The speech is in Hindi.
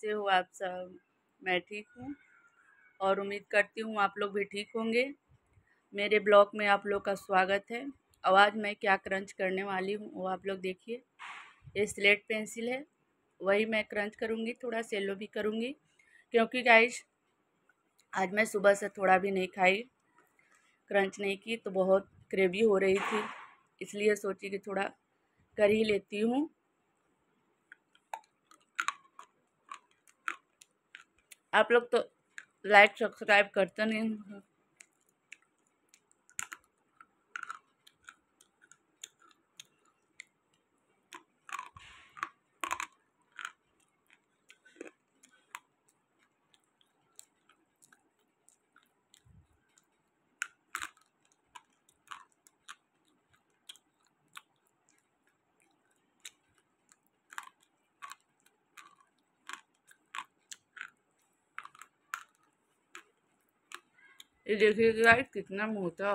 कैसे हो आप सब मैं ठीक हूँ और उम्मीद करती हूँ आप लोग भी ठीक होंगे मेरे ब्लॉग में आप लोग का स्वागत है आवाज़ आज मैं क्या क्रंच करने वाली हूँ वो आप लोग देखिए ये स्लेट पेंसिल है वही मैं क्रंच करूँगी थोड़ा सेलो भी करूँगी क्योंकि गाइज आज मैं सुबह से थोड़ा भी नहीं खाई क्रंच नहीं की तो बहुत क्रेवी हो रही थी इसलिए सोची कि थोड़ा कर ही लेती हूँ आप लोग तो लाइक सब्सक्राइब करते नहीं ये देखिए गाइस कितना मोटा